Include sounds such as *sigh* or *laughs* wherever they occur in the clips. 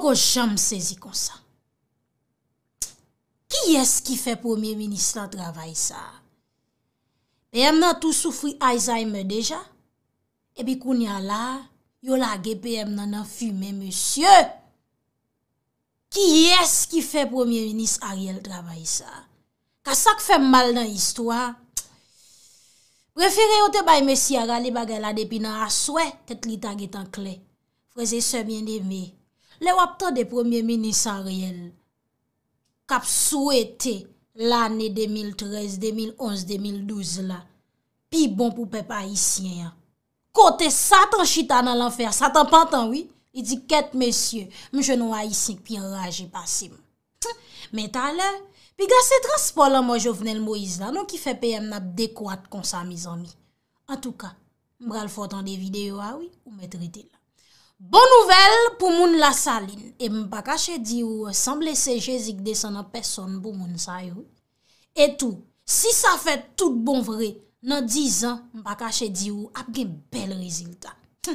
kon janm sezi konsan. Ki es ki fe Premier Ministre la travay sa? E men nan tou soufri Alzheimer deja? E bi koun yan la, yo la gepe men nan nan fume, Monsieur! Ki es ki fe Premier Ministre a riel travay sa? Kasak fe mal nan histwa? Prefere yo te bay Monsieur a gali bagay la depi nan aswe tet li tagi tan kle. Prese sebyen deme, Le wap tan de premier minisan riyel kap souwete l'anè 2013, 2011, 2012 la. Pi bon pou pe pa isyen ya. Kote satan chitan nan l'anfer, satan pantan, oui. I di ket mesye, mwen jenon a isen, pi en raje pasim. Meta lè, pi gase transport lan mwen jovenel Moïse la, nou ki fe pe mnab dekwad konsa mizan mi. An tou ka, mbrel fotan de videyo a, ah oui, ou mè trite la. Bon nouvel pou moun la salin E mba kache di ou Sanble se jezik de san a person Pou moun sayou Etou, si sa fèt tout bon vre Nan dizan mba kache di ou Apge bel reziltat Tch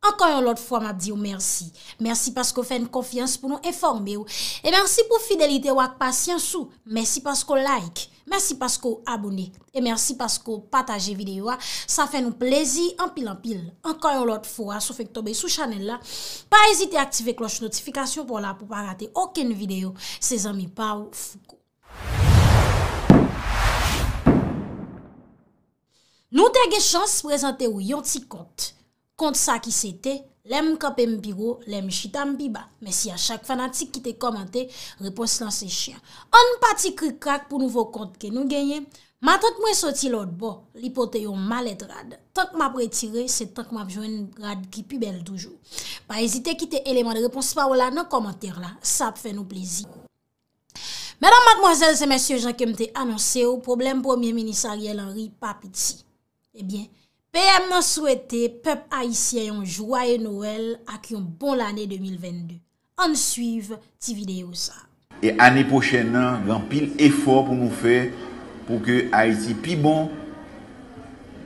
Oh, Ankan yon lot fwa ma diyo mersi. Mersi pasko fèn konfians pou nou eforme yo. E mersi pou fidelite wak pas yansou. Mersi pasko like. Mersi pasko abone. E mersi pasko pataje videyo wak. Sa fèn nou plezi anpil anpil. Ankan yon lot fwa sou fèk tobe sou chanel la. Pa ezite aktive kloche notifikasyon pou la pou pa rate oken videyo. Se zanmi pa wou fuko. Nou te ge chans prezante yo yon ti konti. Kont sa ki se te, lèm kapèm biro, lèm chitam bi ba. Mè si a chak fanatik ki te komante, repons lan se chien. An pati krik krak pou nouvo kont ke nou genye. Matak mwen soti lòt bo, li potè yon malet rad. Tak mè ap retire, se tak mè ap jwen rad ki pi bel toujou. Pa ezite ki te eleman de repons pa wè la nan komante la. Sa ap fè nou plezi. Mèdan madmozèl se mèsyon jan ke mte anonsè ou, probleme premier minisar yè lan ri pa piti. Ebyen. Eh peyèm nan souwete pep Aisyen yon jwaye nouel ak yon bon l ane 2022. An suyv ti videyo sa. E ane pochen nan, gan pil efor pou nou fe pou ke Aisy pi bon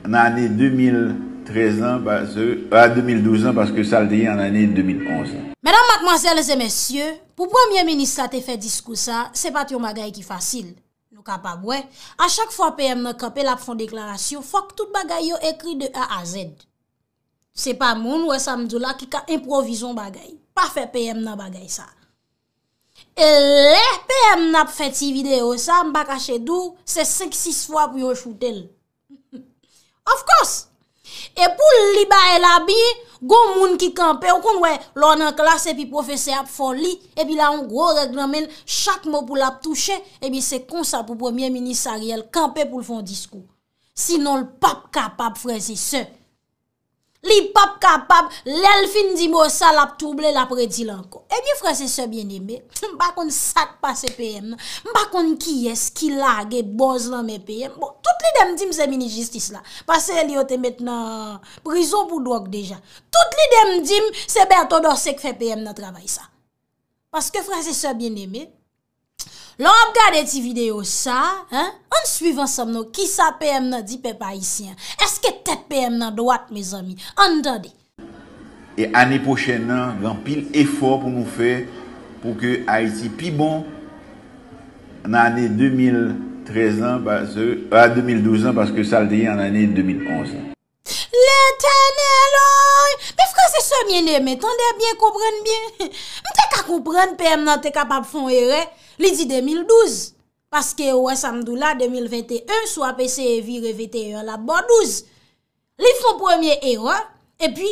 nan ane 2013 an, pa 2012 euh, ah, an, paske sa l teye an ane 2011 an. Mèdame, mademoiselles et messieurs, pou pwemye ministre te fe diskousa, se pat yon magay ki fasil. A chak fwa PM nan kapel ap fon deklarasyon, fok tout bagay yo ekri de a a zed. Se pa moun wè sa mdou la ki ka improvizyon bagay. Pa fè PM nan bagay sa. E lè, PM nan ap fè ti video sa, mbak a chedou, se 5-6 fwa pou yo choutel. *laughs* Of course! E pou li ba e la bi, goun moun ki kampe, ou kon wè, lò nan klas e pi profese ap fon li, e pi la an gò reglò men, chak mò pou lap touche, e bi se konsa pou premier ministariel kampe pou fon diskou. Sinon l'pap kapap frezi se. Li pap kapap, lèl fin di mò sal ap touble, lè ap redi lanko. E eh bi fransese bien eme, mbakon sak pa se PM, mbakon ki yes, ki lag, e boz lan me PM. Bon, tout li dem dim se mini-justice la. Pase li ote met nan, prizon pou drok deja. Tout li dem dim, se bertodo sek fe PM nan travay sa. Paske fransese bien eme, Lo ap gade ti video sa, an suivan som nou, ki sa PM nan di pe pa isi an? Eske tet PM nan doat, me zami? An do de? E ane pochen nan, gan pil efor pou nou fe pou ke a isi pi bon nan ane 2013 an, ba 2012 euh, ah, an, paske sa l deye an ane 2011 an. Le tenel oy! Pe fran se se mene, metan de bien, koupren bien. *laughs* Mte ka koupren PM nan te kapap fon erey. Li di 2012, paske ewa samdou la 2021, sou apese e vi revete e yon la bandouz. Li fon pwemye ewa, e pi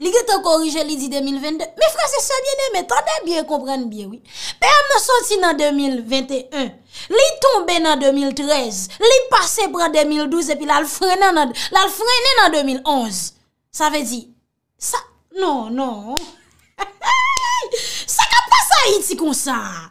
li geto korije li di 2022. Mi franse se biene, me tanda bien, komprenne bien, oui. Pe ame soti nan 2021, li tombe nan 2013, li pase pra 2012, e pi lal frene nan 2011. Sa ve di, sa, non, non, *laughs* sa kapwa sa iti konsa.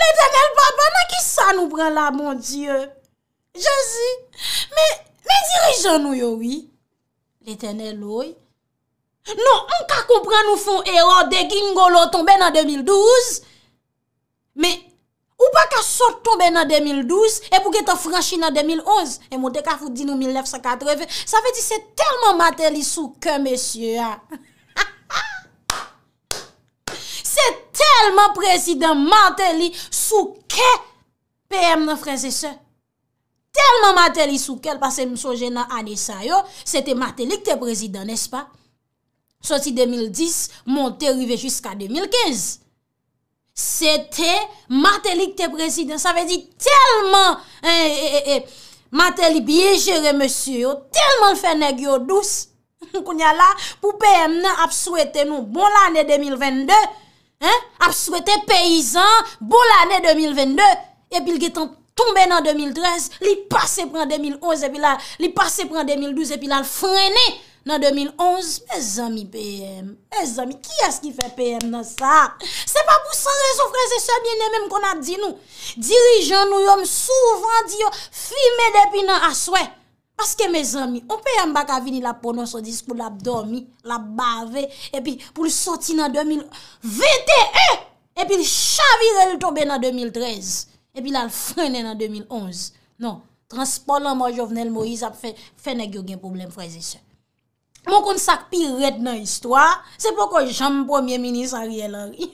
Le tenel baba, nan ki sa nou pran la, mon dieu? Je zi, me dirijan nou yo wi? Le tenel loy? Non, an ka kompran nou fon erot de gin golo ton ben an 2012, me ou pa ka sot ton ben an 2012, e pou ge ta franshi nan 2011, e mou dek a foudi nou 1980, sa ve di se termo mater li sou ke mesye ya. Ah. telman prezidant Martelly souke PM nan freze se. Telman Martelly souke, pasen eh, eh, eh, *laughs* m souje nan ane sa yo, sete Martelly kte prezidant, nes pa? Sosi 2010, monte rive jiska 2015. Sete Martelly kte prezidant, sa vezi telman, Martelly biye jere msye yo, telman fene gyo dous, kounya la, pou PM nan ap souete nou bon lane 2022, Apswete peyizan, bol ane 2022, epil getan tombe nan 2013, li pase pran 2011 epil al, li pase pran 2012 epil al, frene nan 2011. E zami PM, e zami, ki yas ki fe PM nan sa? Se pa pou san resofrense se biene menm kon ap di nou, dirijan nou yom souvan di yo fime depi nan aswey. Paske me zami, ope yon bak avini la ponon sodis pou la bdomi, la bave, epi pou li soti nan 2021, vete e, epi li chavire li tobe nan 2013, epi la fwene nan 2011. Non, transpon nan man jovenel Moïse ap fwene gyo gen poublem fwese se. Mon kon sak pi ret nan istwa, sepo kon jom premier minis ari el anri.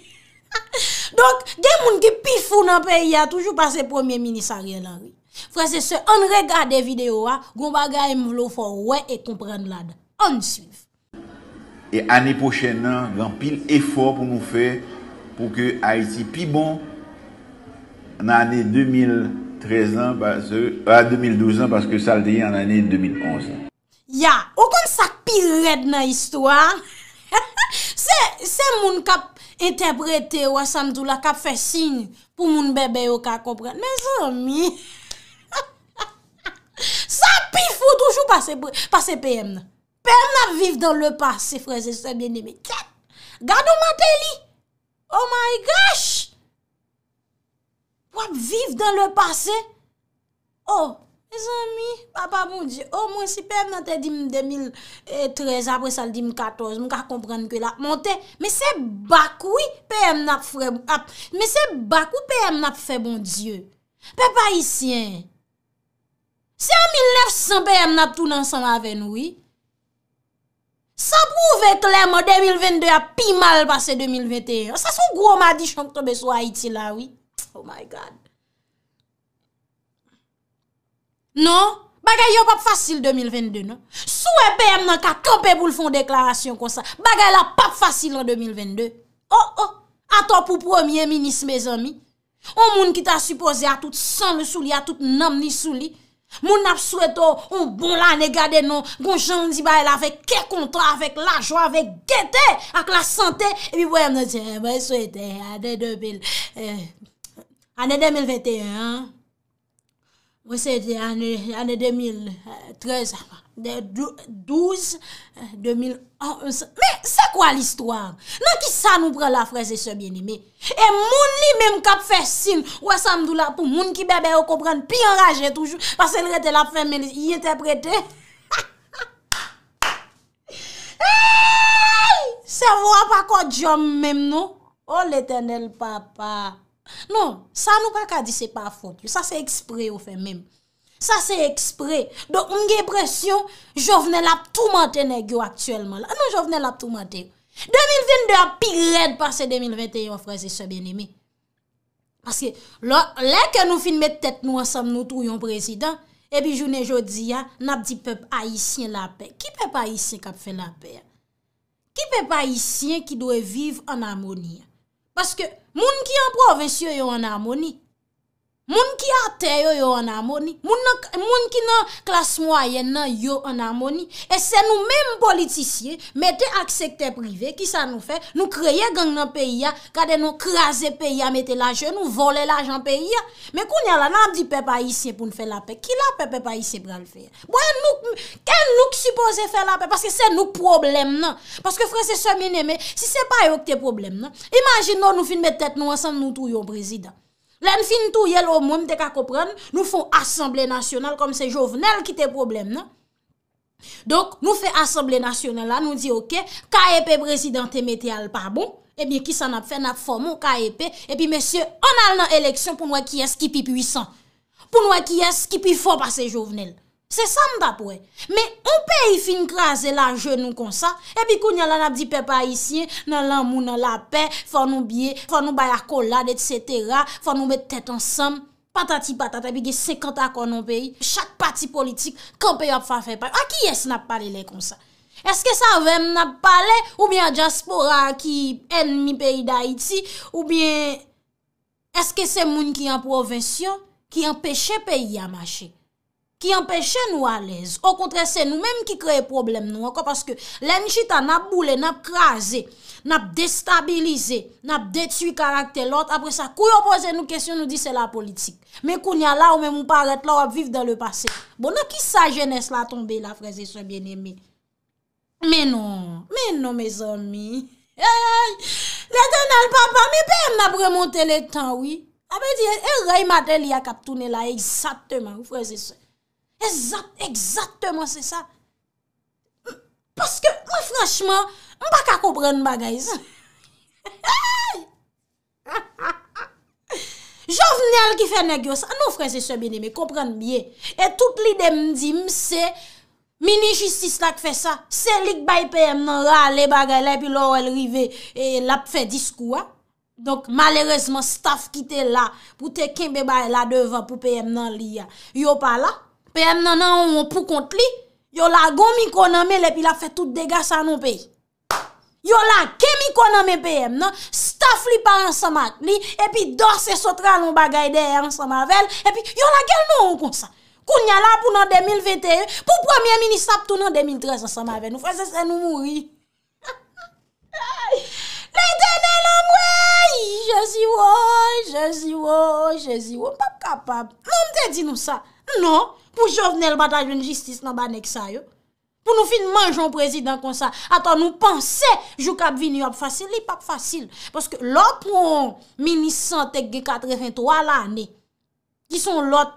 *laughs* Donk, gen moun ki pi fou nan peyi a toujou pase premier minis ari el anri. Fwa se se an rega de video wa, goun baga em vlo fwo we e komprende lad. An siwif. E ane pochen nan, gan pil efor pou nou fe pou ke Aiti pi bon nan ane 2013 an, a 2012 an, paske salteye an ane 2011 an. Ya, okon sak pil red nan histwa. *laughs* Se moun kap enteprete wa sandou la kap fe sin pou moun bebe yo ka komprende. Me zanmi. mi fwo toujou pase P.M. P.M. na vif dan le pase, freze, se mwen eme. Gado mante li? Oh my gosh! Wap vif dan le pase? Oh, mes ami, papa moun die, oh moun si P.M. nante dim 2013, apre sa dim 14, moun ka komprende ke la monte, me se bakou P.M. na fre moun ap. Me se bakou P.M. na fre moun die. Pe pa isyen, Si an 1900 B.M. na ptou nan samba ven woy, sa pou vek lèm an 2022 api mal pase 2021. Sa sou gwo ma di chan kotebe sou Haiti la woy. Oh my God. Non, bagay yo pap fasil 2022, non. Sou e B.M. nan ka kopeb ou l'fon deklarasyon kon sa, bagay la pap fasil an 2022. Oh, oh, ato pou premier ministre, mes ami. On moun ki ta suppose a tout san le souli, a tout nam li souli. Moun ap sou eto, ou bon la ne gade nou, Gon jan di baye la, fek ke kontra, fek la jwa, fek gete, ak la sante, e bi boyem nan se, boye sou ete, ane 2021, ou se ete, ane 2013, De 12... 2011... Mè, sè kwa l'histoire? Nan ki sa nou pran la freze sebyenime? E moun li mèm kap fè sin! Ouè samdou la pou moun ki bebe yo kompran! Pi enraje toujou! Pasè l'rette la fèmè li y etè pretè! Eyyy! Se vwa pa kodjom mèm nou! O oh, l'eternel papa! Non, sa nou pa kadi se pa fote! Sa se eksprè yo fè mèm! Sa se ekspre, do unge presyon, jo vnen la ptoumante negyo aktuelman la. Ano jo vnen la ptoumante? 2022 pi red pase 2021, freze se ben eme. Paske, lè ke nou fin met tèt nou asam nou tou yon prezident, ebi jounen jodi ya, nap di pep haisyen la pe. Ki pep haisyen kap fe la pe? Ki pep haisyen ki dwe vive an amonye? Paske, moun ki an provensyon yo an amonye, Moun ki a te yo yo an amoni, moun ki nan klas mwayen nan yo an amoni, e se nou men politisye, mette ak sekte prive ki sa nou fe, nou kreye gang nan peyi ya, kade nou kreze peyi ya, mette la jen, nou vole la jen peyi ya. Me koun yala nan di pepe a isye pou nou fe la pe, ki la pepe a isye pral fe ya? Mwen nou, ken nou ki suppose fe la pe? Paske se nou problem nan. Paske frese semen eme, si se pa yo ki te problem nan, imagine nou nou finme tet nou an san nou tou yon prezident. Len fin tou yel ou mwen de ka kopren, nou fon Assemblé Nationale kom se jovenel ki te problem nan. Donk nou fe Assemblé Nationale la nou di ok, KEP prezidentemete alpabon, ebye ki san ap fe nap fomon KEP, epi mesye an al nan eleksyon pou noua ki es ki pi puisan, pou noua ki es ki pi fom pa se jovenel. Se sa mda pou e. Me ou pe y fin kraze la joun nou konsa, epi kou nyalan ap di pe pa isye, nan lan moun nan la pe, fò nou biye, fò nou bayakolade, etc., fò nou bete tèt ansam, patati patata, epi ge sekanta kon nou pe y, chak pati politik, kon pe y ap fa fe paye. Aki yes nap pale le konsa? Eske sa vem nap pale, oubyen diaspora ki enmi pe y da iti, oubyen eske se moun ki an provensyon, ki an peche pe y amache? Ki empèche nou alèz. Ou kontre se nou, mèm ki kreye problem nou. Enkò, paske lè njita nab boulè, nab krasè, nab destabilizè, nab detui karakter lòt. Apre sa, kou yo pose nou kesyon, nou di se la politik. Mè koun ya la, ou mè mou paret la, ou ap viv dans le passé. Bon, nan ki sa jènes la tombe la, freze soye, mè nèmè. Mè non, mè non, mè zonmi. E, e, e, lè den al papa, mè bè mè nab remonte le tan, wè. Ape ah, di, e ray matè li a kap toune la, e, satèman, freze soye. Eksat, ekzatman se sa. Paske, mwen franchman, mba ka komprenn bagay se. Jove nyal ki fe negyos, anon franse se bini, mwen komprenn bie. E tout li de mdi mse, mini justice la ke fe sa. Se lik bay peyem nan ra, le bagay le, pi lor el rive, e lap fe diskou, a. Donk, malerezman, staf ki te la, pou te kembe bay la devan pou peyem nan li ya. Yo pa la, Pèm nan nan ou pou kont li, yo la gon mi konanme le, pi la fè tout degas an nou peyi. Yo la kemi konanme pèm nan, staf li pa an samak li, e pi dors se sotra loun bagay de an samave, e pi yo la gel nou ou kon sa. Koun nyalan pou nan 2021, pou premier mini sap tou nan 2013 an samave, nou fwese se nou mouri. *laughs* Le dene lom brey, jezi woy, jezi woy, jezi woy, mpap kapap, mpap te di nou sa, Non, pou jovnel bataj yon justice nan ba nek sa yo. Pou nou fin manj yon prezident kon sa. Atan nou panse, jou kap vini yon ap fasil, li pap fasil. Paske lop ron, mini-santek ge 83 la ane. Ki son lot,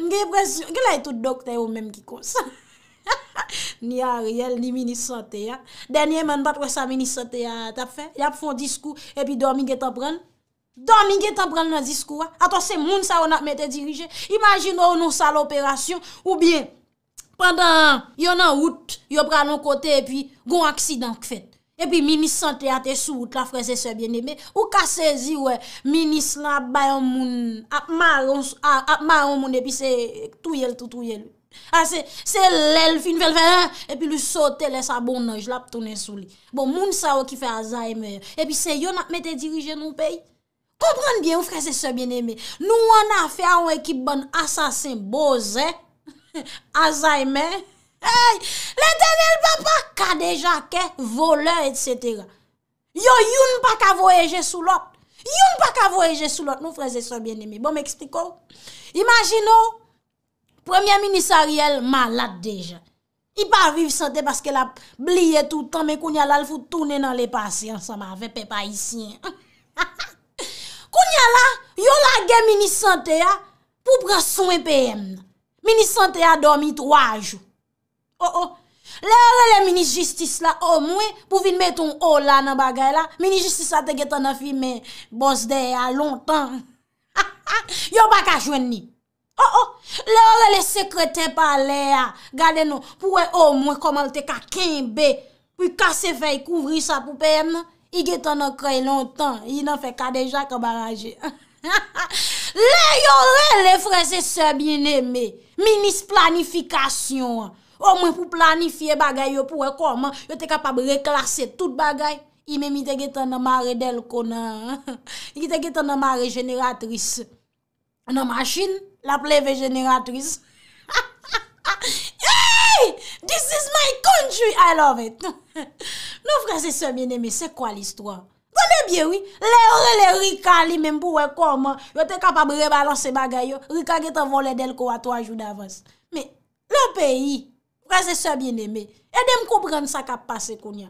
nge prez... Gela yon tout doktor yon menm ki kon sa. *laughs* Ni a riel, ni mini-santek ya. Denye men bat wesa mini-santek ya, tap fe? Yap fon diskou, epi dormi ge tap renn? Domingue t'en prend dans discours. Attends, c'est moun ça on a mette dirigé. Imaginons oh, nous ça l'opération ou bien pendant yon en route, yon pral non côté et puis gon accident fait. Et puis ministre santé a été sous route la frère c'est bien-aimé ou ka saisi ouais ministre la ba on moun a maron a maron moun et puis c'est tout yel tout tout yel Ah, c'est l'elfe, il fait et puis lui saute laisse sa bon ange, la tourner sous lui. Bon, moun sa oh, qui fait Alzheimer. Et puis c'est yon a mette diriger nous pays. Kompran bien ou freze se bien eme. Nou an a fe a ou ekip bon asasin boze, *laughs* azaime, le denel papa kade jake, vole, etc. Yo, yon pa ka voyege sou lot. Yon pa ka voyege sou lot nou freze se bien eme. Bon, m'ekspliko. Imagino, premier ministeriel malade deja. I pa viv sante paske la bliye toutan, mè kounya lal foute toune nan le pasi ansama vepe pa isi. Kounya la, yon la gen Ministre Santé ya pou pras soumè P.M. Ministre Santé ya dormi 3 ajou. O-o, lè yon lè Ministre Justice la o mwen pou vin mèt ou o la nan bagay la. Ministre Justice a te get an afi mè, bos de ya, lontan. Ha-ha, *laughs* yon bak a jwen ni. O-o, oh, lè yon lè lè sekretè pa lè ya. Gade nou, pou wè o mwen koman te ka kenbe, pou kase fèy kouvri sa pou P.M., I ge tan nan krey lontan. I nan fe kadeja kabaraje. *laughs* Le yo ren le frese se bieneme. Minis planifikasyon. Omen pou planifiye bagay yo pou rekom. Yo te kapab reklase tout bagay. I men mi te ge tan nan mare del konan. *laughs* I ge te ge tan nan mare jeneratris. Nan masjin la pleve jeneratris. *laughs* This is my country. I love it. Nou franse sebyen eme, se kwa l'istwa? Dwa de byewi, le ore le rika li menm pou we kwa oman, yo te kapab rebalanse bagay yo, rika getan volen del kwa 3 jou davans. Me, le peyi, franse sebyen eme, edem koubren sa kap pase koun ya.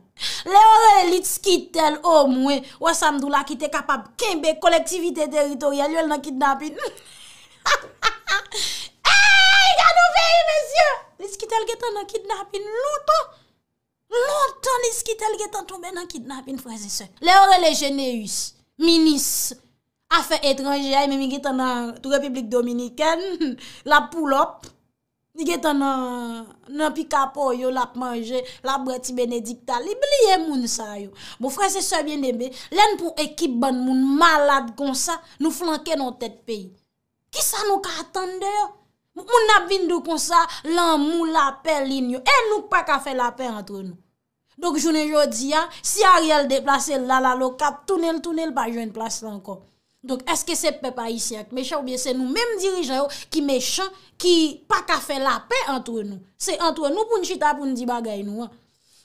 Le ore le litskitel omwe, yo samdou la ki te kapab kembe kolektivite teritorial yon nan kidnapin. Eyyy, yon nou peyi, mesye, litskitel getan nan kidnapin, louto. Non ton iski tel ge tan toube nan kidnap in fraze se. Le orre le jeneus, minis, afe etranje ay, mimi ge tan nan Turepublik Dominiken, *laughs* la poulop, ge tan nan pikapo yo, la pmanje, la breti benedikta, li bliye moun sa yo. Bo fraze se bienebe, len pou ekip ban moun malade kon sa, nou flanke nan tet peyi. Ki sa nou ka atande yo? Moun ap vin do kon sa, lan mou la pe lin yo. E nou pa ka fe la pe antre nou. Dok jounen jodi ya, si a real deplase lala lo kap, tunel tunel pa jwen plase lanko. Dok eske se pe pa isyak. Mèchè ou bie se nou mèm dirijè yo ki mèchè, ki pa ka fe la pe antre nou. Se antre nou pou njita pou njiba gay nou.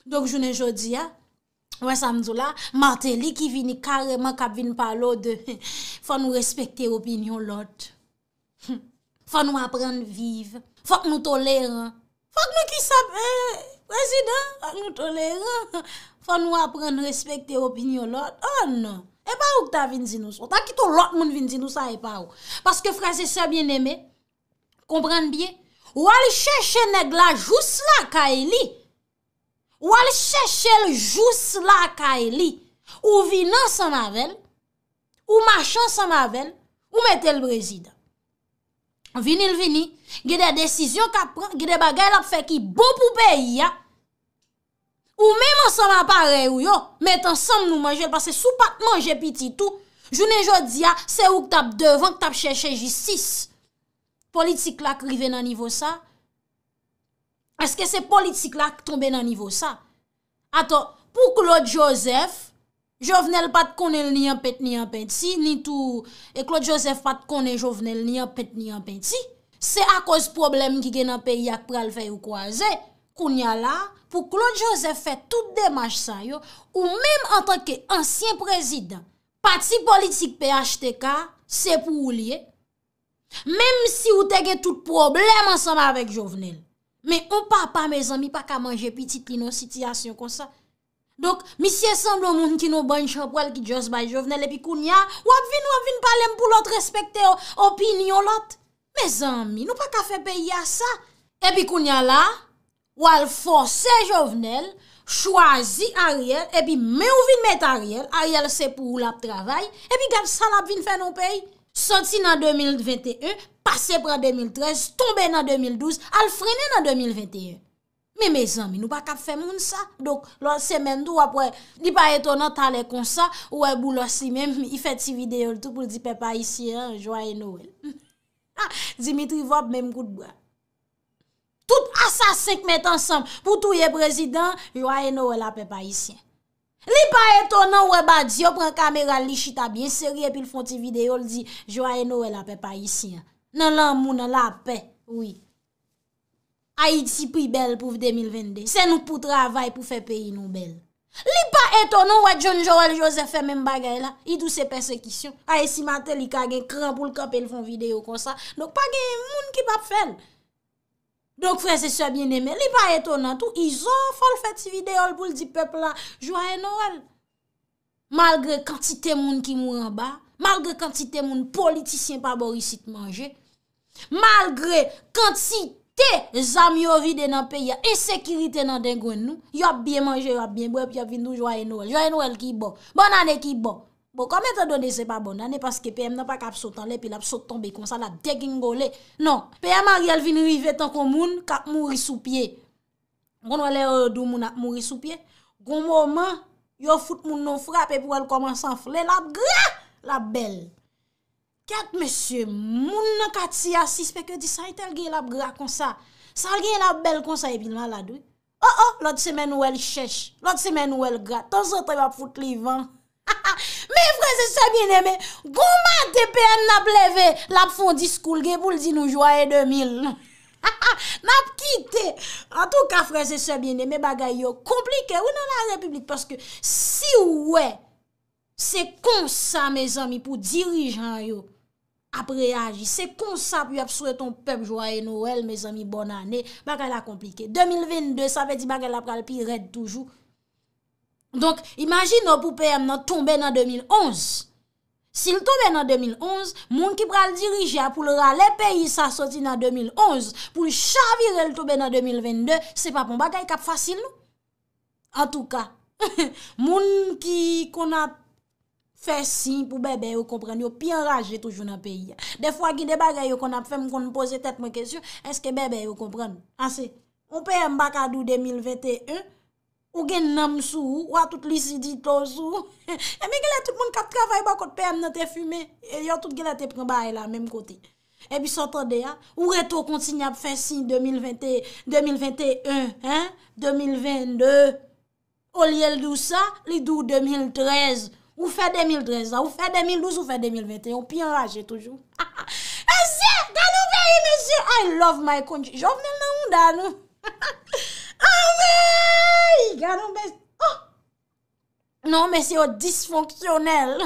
Dok jounen jodi ya, wè samzou la, martè li ki vini kareman kap vin pa lo de *laughs* fa nou respekte opinyon lot. *laughs* faut nous apprendre à vivre, faut que nous tolérants. Faut que nous qui savent, eh, président, faut nous tolérants, faut nous apprendre respecter l'opinion de l'autre. Oh non, et pas où tu as venu nous t'as quitté l'autre monde vient nous ça et pas où. Parce que frère et sœurs bien aimé, comprendre bien, ou aller chercher nèg juste là Kaeli. Ou aller chercher le juste là Kaeli. Ou vinant ensemble avec ou marchant ensemble avec ou mettez le président. Vini l vini, ge de desisyon ka pran, ge de bagay l ap fe ki bon pou peyi ya. Ou men monsan la pare ou yo, men tansan nou man jel pase sou pat man jepiti tou. Jounen jodi ya, se ou k tap devan, k tap chè chè jistis. Politik l ak rive nan nivou sa? Eske se politik l ak tombe nan nivou sa? Aton, pou Claude Joseph... Jovenel pat konel ni apet ni apeti, ni tou... E Claude Joseph pat konel jovenel ni apet ni apeti. Se a koz problem ki gen an peyi ak pral fey ou kwa ze, koun ya la, pou Claude Joseph fet tout demaj sa yo, ou menm an tanke ansyen prezident, pati politik pey achete ka, se pou ou liye. Menm si ou tege tout problem ansama vek jovenel. Menm on pa pa mezan, mi pa ka manje pitit li nan sityasyon kon sa. Donk, misye san do moun ki nou bany chanp wèl ki djos bay jovnel, epi koun ya, wap vin wap vin pale m pou lot respekte opinyolot. Me zanmi, nou pa ka fe pe ya sa. Epi koun ya la, wèl fò se jovnel, chwazi a riel, epi mè ou vin met a riel, a riel se pou ou lap travay, epi gade san lap vin fè nou pey. Sotsi nan 2021, passe pra 2013, tombe nan 2012, al frene nan 2021. Me me zan, mi nou pa kape fe moun sa. Dok, lor semen tou apwe, li pa eto nan talen konsa, ou e boulosi men, i fe ti videol tou pou di pepa isi, jwaye nouel. Ha, Dimitri Vop, menm gout bwa. Tout asasenk met ansam pou tou ye prezident, jwaye nouel a pepa isi. Li pa eto nan ou e ba di, yo pren kamera li chita bi, se rie pil fon ti videol di, jwaye nouel a pepa isi. Nan lan moun la pe, wii. Ayid si pribel pou vde milvende. Se nou pou travay pou fe peyi nou bel. Li pa eton nou wè John Joel Joseph fe men bagay la? Idou se persekisyon. Ay si matel i ka gen kran pou l kapel fon video kon sa. Donk pa gen moun ki bap fel. Donk fre se so bien eme. Li pa eton nan tou, i zon fol fet si video l pou l di pepla jouan eno wèl. Malgre kantite moun ki moun anba. Malgre kantite moun politisyen pa bor isi te manje. Malgre kantite Te, zami yo vide nan peya, e sekirite nan den gwen nou. Yo ap biye manje, yo ap biye mwep, yo ap vin nou jwae nouel. Jwae nouel ki bo, bon ane ki bo. Bo, kome te done se pa bon ane, paske peyem nan pa kap sotan le, pi lap sotan be kon, sa la deg in gole. Non, peyem an rial vin rive tan kon moun, kap mouri sou pie. Moun wale yon euh, dou moun ap mouri sou pie. Gon mouman, yo fout moun nou frape, pou wale koman san fle, la bel. Kèk mèsyè, moun nan kat si asis pek yo di sa yi tel gen lap gra konsa. Sa yi tel gen lap bel konsa epi nou aladou. Oh oh, lòt semen ou el chèch, lòt semen ou el gra. Ton sotre wap foute li van. *laughs* Me freze semen eme, gouman TPN nap leve lap fondi skoul gen pou ldi nou jwaye 2000. *laughs* Nap kite. An tou ka freze semen eme bagay yo komplike ou nan la republik. Paske si wè se konsa me zami pou dirijan yo, après reagi. C'est comme ça que vous souwe ton peuple joyeux Noël, mes amis, bonne année. bagay compliqué. 2022, ça veut dire que la pral toujours. red Donc, Donc, imagine pou PM en 2011. Sil tombe en 2011, moun qui pral le pour les pays rale pays sa en 2011, pour chavirer le le tombe en 2022, c'est pas pour bagay kap facile en tout cas ka, *laughs* qui ki Fes si pou bebe yo kompren. Yo pi enraje toujou nan peyi. Defwa gide bagay yo kon ap fèm kon nou pose tèt mwen kesyon. Eske bebe yo kompren. Anse. Ou pèm baka dou 2021. Ou gen nam sou. Ou a tout lisi di to sou. *laughs* E mi gè la tout moun kat travay bakot pèm nan te fume. E yo tout gè la te pren baye la menm kote. E bi sotande ya. Ou reto konti nye ap fes si 2021. 2021. 2022. Ou li el dou sa. Li dou 2013. 2013. Ou fè 2013, ou fè 2012, ou fè 2021, pi enraje toujou. Ese, ganon bè yi, mè sè, I love my country. Jòv men nan moun dan nou. *laughs* An ah mè, yi, ganon bè sè. Non, mè sè, yo disfonksyonel.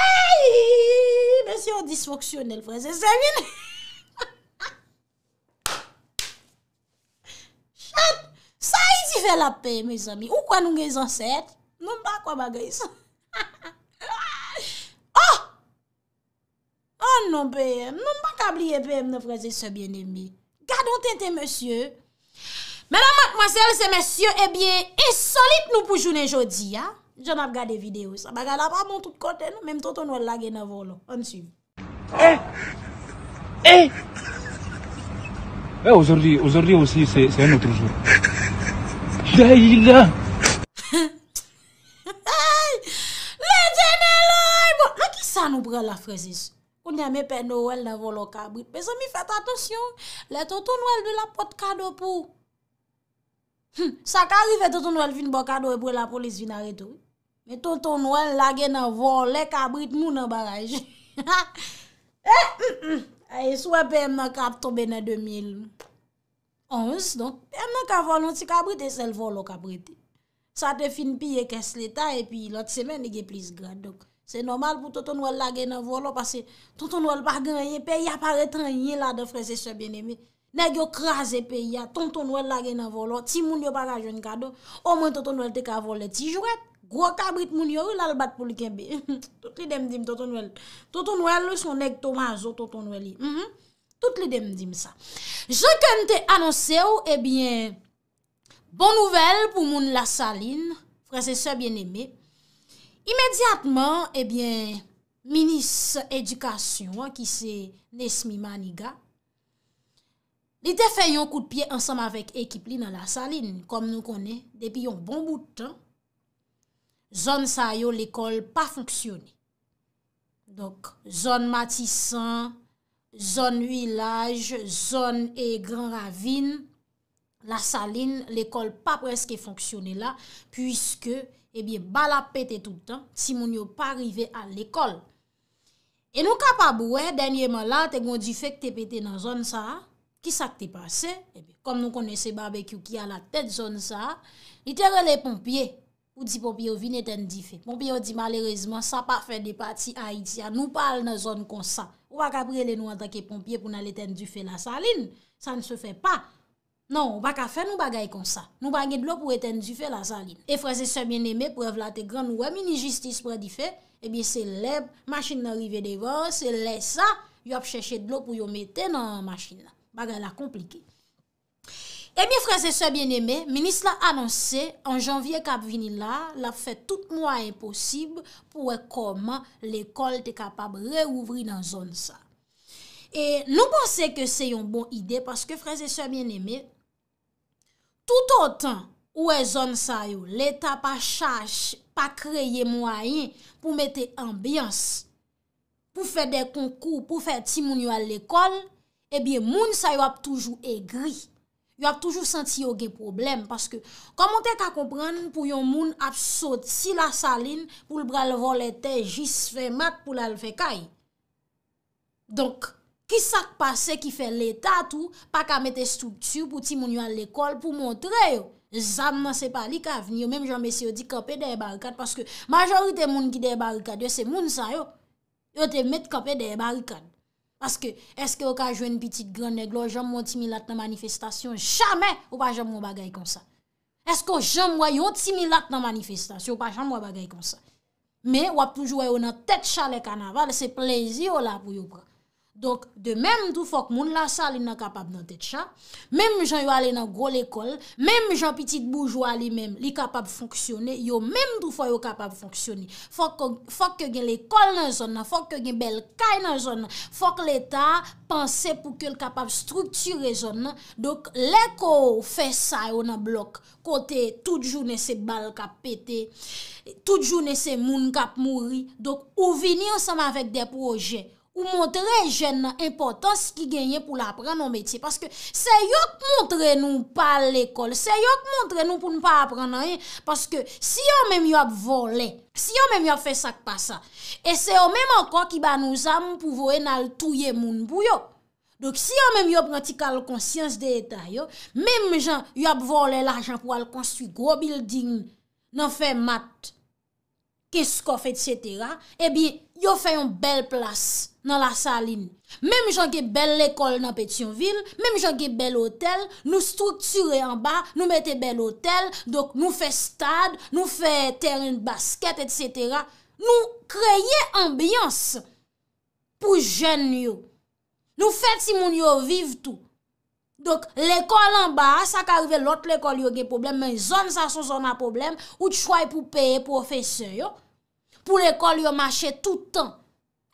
Eyy, mè sè, yo disfonksyonel, frè, se sè vinè. Fè la pè, mè zami. Ou kwa nou gen zansèt? Non pa kwa bagay sa. *laughs* Oh! Oh, non pè, non pa tabliye pè mè nè fraze se bienèmi. Gà don tè tè, mè sè. Mè nan matmòsel, se mè sè, ebyè, e solip nou pou jounè jodi, ha. Jonna f gade videyo sa. Bagay la pa, mè mè tout kote, mè mtoto nou la gen avò, lò. On s'y mè. Eh! Eh! Eh, ouzordi, ouzordi, ouzordi, se, se, nou toujou. Eh, eh, eh, eh, eh, eh, eh, eh, eh, eh, Deyina! Hey! Le djeneloy! An bon, ki sa nou bre la frezis? Ou nye me pe nou el nan volon kabrit? Me se mi fet atosyon. Le tonton nou el de la pot kado pou. Sa ka rife tonton nou el fin bokado e bre la polis vinare tou. Le tonton nou el lage nan volon le kabrit moun an baraj. Hey! Sou epen makap tobe nan 2000. Onse, donk. Mè mè ka volon ti kabrite, sel volon kabrite. Sa te fin piye kes leta, epi lot semen nige plis grad, donk. Se normal pou tonton wèl la genan volon, pase tonton wèl pa genan yè, pe yè pa retran yè la de frese se bienemè. Nè gyo krasè pe yè, tonton wèl la genan volon, ti moun yo pa rajon kado, o mwen tonton wèl te ka volen ti jwè. Gwo kabrite moun yo, ou lal bat pou li kebe. *laughs* Tout li dem di m tonton wèl. Tonton wèl lè son nèk tomazou tonton wèl yè. Tout le dem di msa. Je kente anonse ou, ebyen, eh bon nouvel pou moun la saline, prese se eh bien eme. Imediatman, ebyen, minis edikasyon, ki se Nesmi Maniga, li te fe yon kout piye ansam avek ekip li nan la saline, kom nou kone, depi yon bon boutan, zon sa yo l'ekol pa foksyone. Dok, zon matisan, Zon wilaj, zon e gran ravine, la saline, l'ekol pa preske fonksyone la, pwiske eh bala pete tout an, si moun yo pa rive a l'ekol. E nou kapab wè, eh, denye man la, te gondi fek te pete nan zon sa, ki sa te pase, eh kom nou kone se barbekyou ki a la tete zon sa, ite re le pompye. Ou di pompi bon, yo vine ten di fe. Bon, ah, pompi non, eh yo di malerezman sa pa fe de pati a iti a nou pal na zon kon sa. Ou baka prele nou a dake pompi yo pou nale ten di fe la salin. Sa n se fe pa. Non, baka fe nou bagay kon sa. Nou bagay dlo pou ten di fe la salin. E frase se mien eme, prevelate gran ou eme ni jistis pre di fe. E bi se lep, masin nan rive devan, se le sa, yop cheshe dlo pou yo mete nan masin la. Bagay la komplike. E eh bie, frères et soeurs bien-aimés, ministre l'a annoncé, en janvier kap vini la, l'a fait tout moyen possible pou wè koman l'école te kapab re-ouvri nan zone sa. Et l'on pensé que c'est yon bon idée parce que, frères et soeurs bien-aimés, tout autant wè zone sa yo, l'État pa chache, pa kreyé moyen pou mette ambiance, pou fè de konkou, pou fè timoun yo al l'école, e eh bie, moun sa yo ap toujou e gri. Yo ap toujou senti yo gen problem, paske komon te ka kompran pou yon moun ap sot si la salin pou l bral volete jis fe mat pou l al fe kay. Donk, ki sak pase ki fe l etat ou, pa ka mette stoutu pou ti moun yo al lekol pou montre yo. Zan nan se pa li ka veni yo, menm janme si yo di kapè de barikad, paske majorite moun ki de barikad yo se moun sa yo, yo te mette kapè de barikad. Aske, eske ou ka jwen piti gwen neglo, jom mwen timilat nan manifestasyon, chame ou pa jom mwen bagay kon sa. Eske ou jom mwen yon timilat nan manifestasyon, ou pa jom mwen bagay kon sa. Me, wap toujou wè e yon nan tet chale kanaval, se plezi ou la pou yon pran. Donk, de menm dou fok moun la sa li nan kapab nan detcha, menm jan yon alen nan gwo l'ekol, menm jan pitit boujwa li menm li kapab fonksyone, yo menm dou foy yon kapab fonksyone, fok ke gen l'ekol nan zon nan, fok ke gen bel kaj nan zon nan, fok l'Etat panse pou ke l'kapab strukture zon nan, donk, l'ekol fe sa yon nan blok, kote tout joun ese bal kap pete, tout joun ese moun kap mouri, donk, ou vini ansama avèk de projey, Ou montre jen nan importans ki genye pou la apren nan metye. Paske se yo montre nou pa l'ekol. Se yo montre nou pou nou pa apren nan yon. Paske si yo menm yo ap vole. Si yo menm yo ap fe sak pa sa. E se yo menm ankon ki ba nou zam pou voe nan touye moun pou yo. Dok si yo menm yo pranti kal konsyans de etan yo. Menm jan yo ap vole l'ajan pou al konswi gro building nan fe mat. Kesko fe etc. Ebi yo fe yon bel plas. nan la saline. Mem jan ge bel l'ekol nan Petionville, mem jan ge bel hotel, nou strukture an ba, nou mette bel hotel, nou fe stad, nou fe terren basket, etc. Nou kreye ambiyans pou jen yo. Nou fet si moun yo viv tou. Donk l'ekol an ba, sa ka rive lot l'ekol yo ge problem, men zon sa son zon a problem, ou chway pou peye profese yo, pou l'ekol yo mache tout an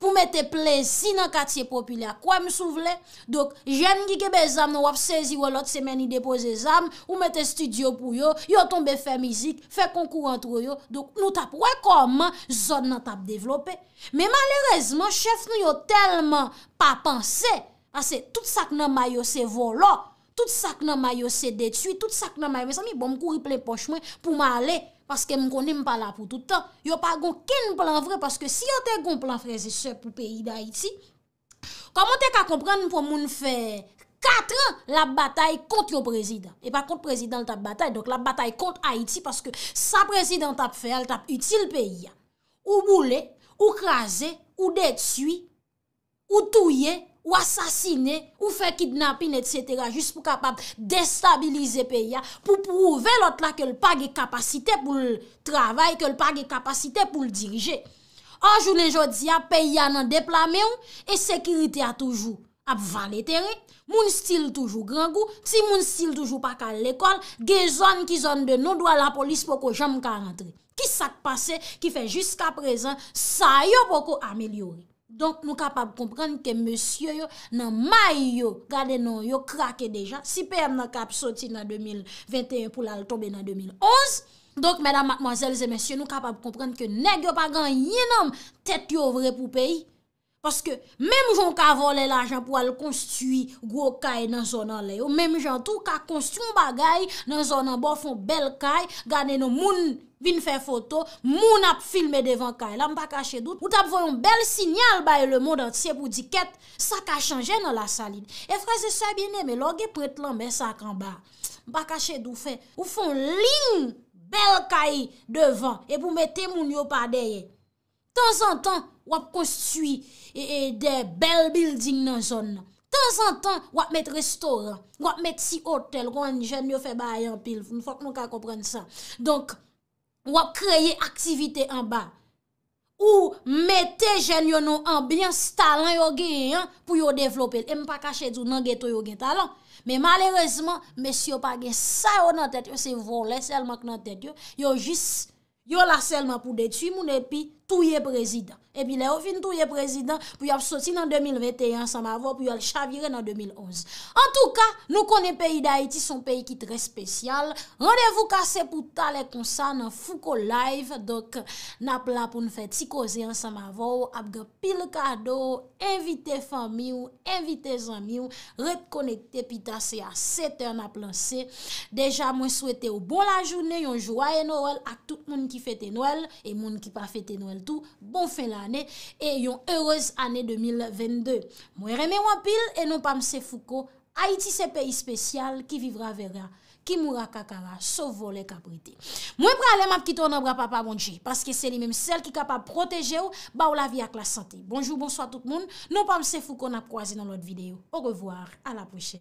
pou mette plezi nan katiye popilya. Kwa m sou vle? Dok, jen gike bezam nan wap sezi walot semeni depoze zam, ou mette studio pou yo, yo tombe fe mizik, fe konkurant ro yo. Dok, nou tap wèkoman, zon nan tap devlope. Me malerezman, chef nou yo telman pa panse, ase, tout sak nan mayo se volo, tout sak nan mayo se detui, tout sak nan mayo se... parce que ne suis pas là pour tout le temps. Yo pas gon plan vrai parce que si on te un plan frère et le pour pays d'Haïti, comment t'es ka comprendre pour moun faire 4 ans la bataille contre le président et pas contre le président la bataille donc la bataille contre Haïti parce que sa président a fait elle t'a utile pays ou bouler, ou crasé ou détruit ou touillé Ou asasine, ou fe kidnapine, etc. Jus pou kapab destabilize pe ya. Pou pou ou velot la ke l pa ge kapasite pou l travay, ke l pa ge kapasite pou l dirije. Anjoune jodi ya, pe ya nan deplame ou, e sekirite a toujou ap valeteri. Moun stil toujou grangou, si moun stil toujou pakal l ekol, ge zon ki zon de nou, dwa la polis poko jam ka rentre. Ki sak pase, ki fe jiska prezen, sa yo poko amelyori. Donk nou kapap komprende ke monsye yo nan may yo gade non, nan yo krake deja. Sipem nan kap soti nan 2021 pou lal tombe nan 2011. Donk mèdam akmwazèlze monsye nou kapap komprende ke negyo pa gan yinom tèt yo vre pou peyi. Paske, menmou joun ka vole la jan pou al konstiwi gwo kay nan zonan le yo, menmou joun tou ka konstiw mba gay nan zonan bo fon bel kay, gane nou moun vin fe foto, moun ap filme devan kay. La mpa kache dout. Wout ap voyon bel sinyal baye le moun ansye pou diket, sa ka chanje nan la salin. E fraze sa binem, e logi pretlanbe sa kanba. Mpa kache dout fe. Wout fon lin bel kay devan e pou mette moun yo pa deye. temps en temps, ou construit des belles buildings dans la zone. Temps en temps, ou mettre restaurant, ou mettre si hôtel, ou un jeune fait bail en pile. Il faut que nous comprenions ça. Donc, ou créer activité en bas. Ou mettez jeunes yon ambiance talent yo gen hein, pour yo développer. Et pas cacher du nan ghetto yo gen talent. Mais malheureusement, monsieur pas ça dans nan tête, c'est voler seulement nan tête yo. Yo juste yo la seulement pour détruire mon et puis touye prezident. E pi le ou fin touye prezident pou y ap soti nan 2021 san mavo pou y al chavire nan 2011. En tou ka, nou konen peyi da Haiti, son peyi ki tre spesyal. Rondevou kase pou ta le konsan nan fouko live. Dok nap la pou nou fet si kozean san mavo ap ge pil kado, evite fami ou, evite zanmi ou, retkonekte pi ta se a 7 an ap lanse. Deja mwen souwete ou bon la jounen yon jwae nou el ak tout moun ki fete nou el e moun ki pa fete nou el tout, bon fin l'année et une heureuse année 2022. Moi remè en pile et non pas m'se Foucault, Haïti c'est pays spécial qui vivra verra. Qui mourra kakara, sauve les caprités. Moi, pour aller m'a quitter en papa bon parce que c'est lui-même celle qui est capable de protéger ou, ba ou la vie avec la santé. Bonjour, bonsoir tout le monde. Non pas m'se Foucault, on a croisé dans l'autre vidéo. Au revoir, à la prochaine.